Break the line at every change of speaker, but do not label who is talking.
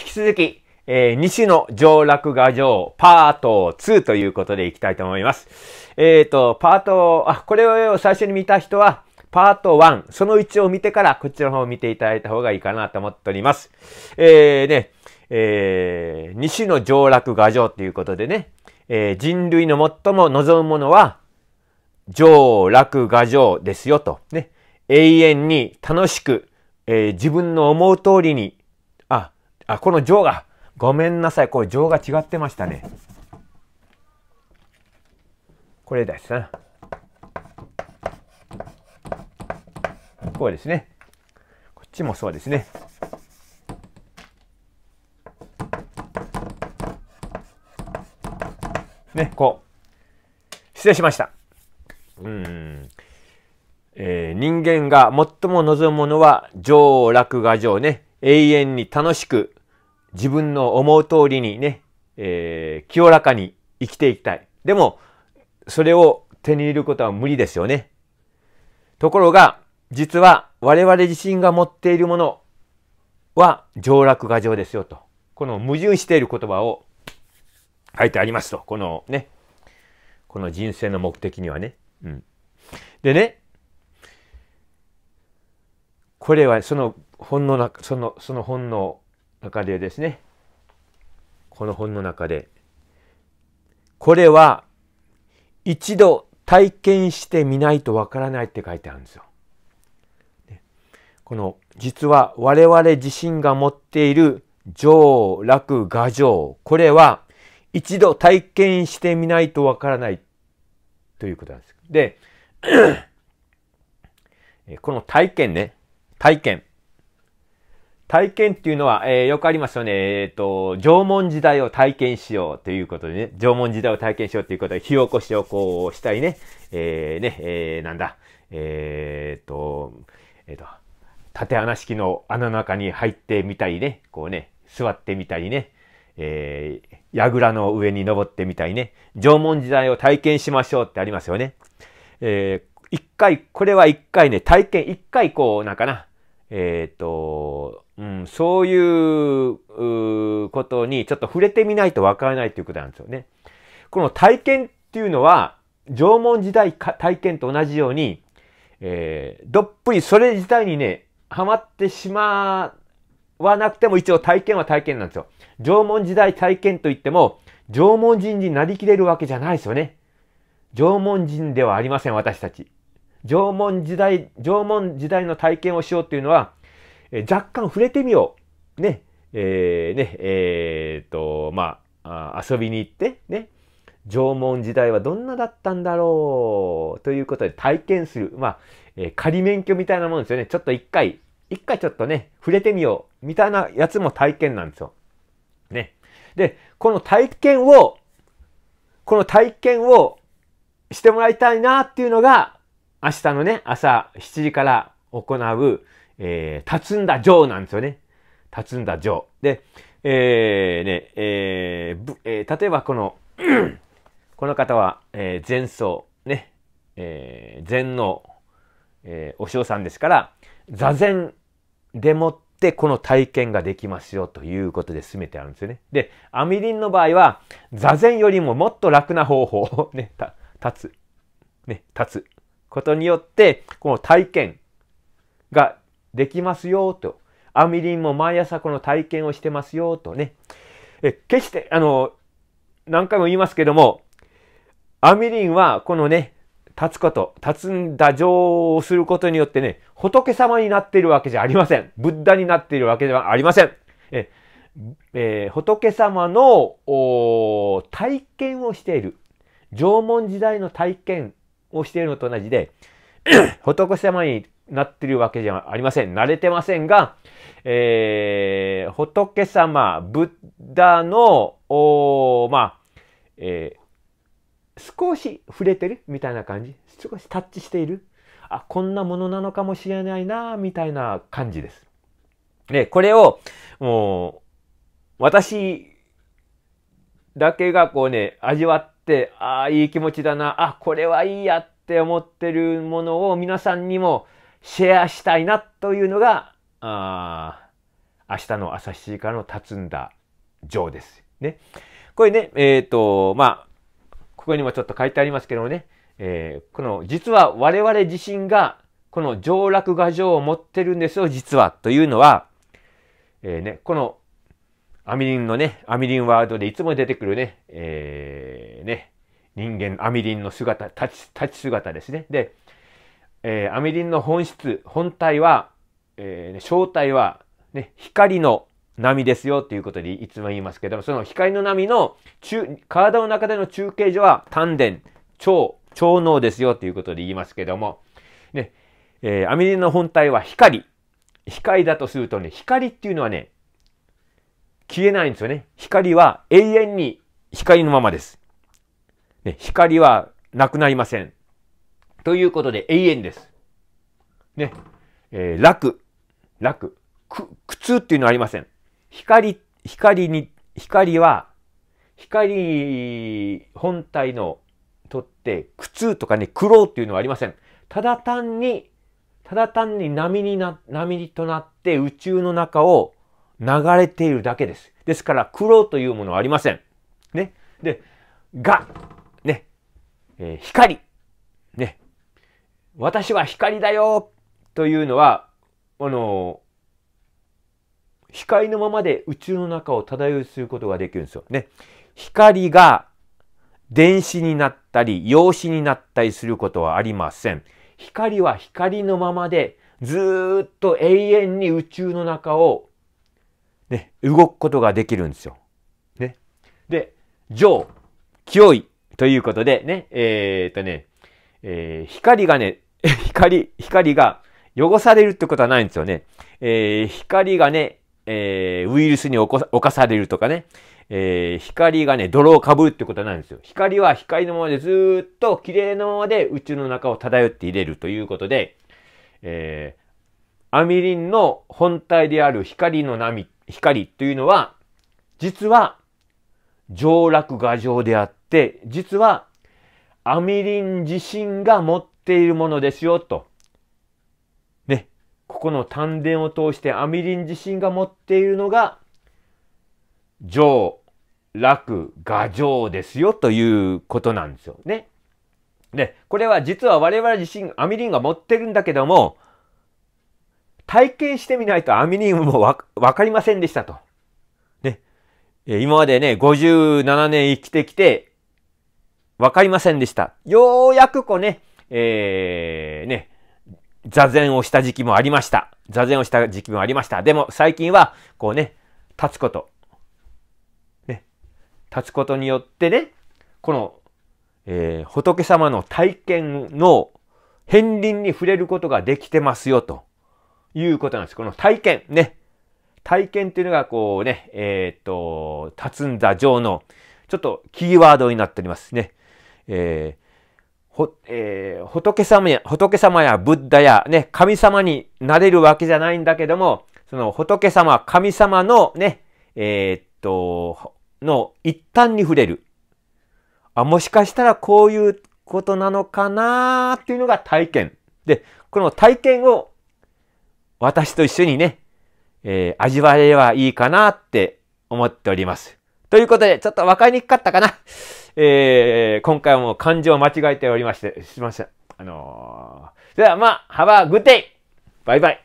引き続き、えー、西の上落画城パート2ということでいきたいと思います。えっ、ー、と、パート、あ、これを最初に見た人は、パート1、その1を見てからこっちの方を見ていただいた方がいいかなと思っております。えー、ね、えー、西の上落画城ということでね、えー、人類の最も望むものは、上落画城ですよと、ね、永遠に楽しく、えー、自分の思う通りにあ、この情が、ごめんなさい、これ情が違ってましたね。これですね。こうですね。こっちもそうですね。ね、こう。失礼しました。うん。えー、人間が最も望むものは、情楽が情ね。永遠に楽しく自分の思う通りにね、えー、清らかに生きていきたい。でも、それを手に入れることは無理ですよね。ところが、実は我々自身が持っているものは上落が上ですよと。この矛盾している言葉を書いてありますと。このね、この人生の目的にはね。うん。でね、これはその本の中、その、その本の中でですね、この本の中で、これは一度体験してみないとわからないって書いてあるんですよ。この実は我々自身が持っている情楽画情これは一度体験してみないとわからないということなんです。で、この体験ね、体験。体験っていうのは、えー、よくありますよね。えっ、ー、と、縄文時代を体験しようということでね、縄文時代を体験しようということで、火起こしをこうしたいね、えー、ね、えー、なんだ、えっ、ー、と、えっ、ー、と、縦穴式の穴の中に入ってみたりね、こうね、座ってみたりね、えー、櫓の上に登ってみたりね、縄文時代を体験しましょうってありますよね。えー、一回、これは一回ね、体験、一回こう、なんかな、えっ、ー、と、うん、そういうことにちょっと触れてみないとわからないということなんですよね。この体験っていうのは、縄文時代体験と同じように、えー、どっぷりそれ自体にね、ハマってしまわなくても一応体験は体験なんですよ。縄文時代体験といっても、縄文人になりきれるわけじゃないですよね。縄文人ではありません、私たち。縄文時代、縄文時代の体験をしようっていうのは、え若干触れてみよう。ね。えー、ね、えー、と、まあ、遊びに行って、ね。縄文時代はどんなだったんだろうということで体験する。まあ、えー、仮免許みたいなもんですよね。ちょっと一回、一回ちょっとね、触れてみよう。みたいなやつも体験なんですよ。ね。で、この体験を、この体験をしてもらいたいなっていうのが、明日のね、朝7時から行う、えー、立つんだ城なんですよね。立つんだ城。で、えー、ね、えー、えー、例えばこの、この方は、えー、前奏、ね、えー、前の、えー、お嬢さんですから、座禅でもってこの体験ができますよということで進めてあるんですよね。で、アミリンの場合は、座禅よりももっと楽な方法をね、立つ。ね、立つ。ことによって、この体験ができますよと。アミリンも毎朝この体験をしてますよとね。え決して、あの、何回も言いますけども、アミリンはこのね、立つこと、立つんだ情をすることによってね、仏様になっているわけじゃありません。仏陀になっているわけではありません。ええー、仏様の体験をしている。縄文時代の体験をしているのと同じで、仏様になってるわけじゃありません。慣れてませんが、えー、仏様、ブッダの、おまあ、えー、少し触れてるみたいな感じ。少しタッチしている。あ、こんなものなのかもしれないな、みたいな感じです。で、これを、もう、私だけがこうね、味わっ、ああ、いい気持ちだな、あ、これはいいやって思ってるものを皆さんにもシェアしたいなというのが、あ明日の朝7時からの立つんだ城です。ね。これね、えっ、ー、と、まあ、ここにもちょっと書いてありますけどもね、えー、この、実は我々自身が、この上落画像を持ってるんですよ、実は。というのは、えー、ね、この、アミリンのね、アミリンワードでいつも出てくるね、えーー、ね、人間、アミリンの姿、立ち、立ち姿ですね。で、えー、アミリンの本質、本体は、えー、正体は、ね、光の波ですよっていうことでいつも言いますけども、その光の波の中、体の中での中継所は丹田、腸、腸脳ですよっていうことで言いますけども、ね、えー、アミリンの本体は光。光だとするとね、光っていうのはね、消えないんですよね。光は永遠に光のままです。ね、光はなくなりません。ということで永遠です。ね。えー、楽、楽、く、苦痛っていうのはありません。光、光に、光は、光本体のとって苦痛とかね、苦労っていうのはありません。ただ単に、ただ単に波にな、波となって宇宙の中を流れているだけです。ですから苦労というものはありません。ね。で、が、えー、光。ね。私は光だよというのは、あのー、光のままで宇宙の中を漂うすることができるんですよ。ね。光が電子になったり、陽子になったりすることはありません。光は光のままでずっと永遠に宇宙の中をね、動くことができるんですよ。ね。で、上、清い、ということでね、えー、っとね、えー、光がね、光、光が汚されるってことはないんですよね。えー、光がね、えー、ウイルスに侵されるとかね、えー、光がね、泥をかぶるってことはないんですよ。光は光のままでずっと綺麗なままで宇宙の中を漂って入れるということで、えー、アミリンの本体である光の波、光というのは、実は上落牙像であって、実はアミリン自身が持っているものですよ、と。ね。ここの丹田を通してアミリン自身が持っているのが、上、落、牙像ですよ、ということなんですよね。ね。これは実は我々自身、アミリンが持ってるんだけども、体験してみないとアミリンもわかりませんでしたと。今までね、57年生きてきて、わかりませんでした。ようやくこうね、えー、ね、座禅をした時期もありました。座禅をした時期もありました。でも最近は、こうね、立つこと。ね、立つことによってね、この、えー、仏様の体験の片鱗に触れることができてますよ、ということなんです。この体験、ね。体験っていうのがこうね、えっ、と、立つんだ上の、ちょっとキーワードになっておりますね。えーほえー、仏様や、仏様やブッダやね、神様になれるわけじゃないんだけども、その仏様、神様のね、えー、っと、の一端に触れる。あ、もしかしたらこういうことなのかなーっていうのが体験。で、この体験を私と一緒にね、えー、味わえればいいかなって思っております。ということで、ちょっと分かりにくかったかな。えー、今回も漢字を間違えておりまして、すいません。あのー、ではまあ、Have イ。バイバイ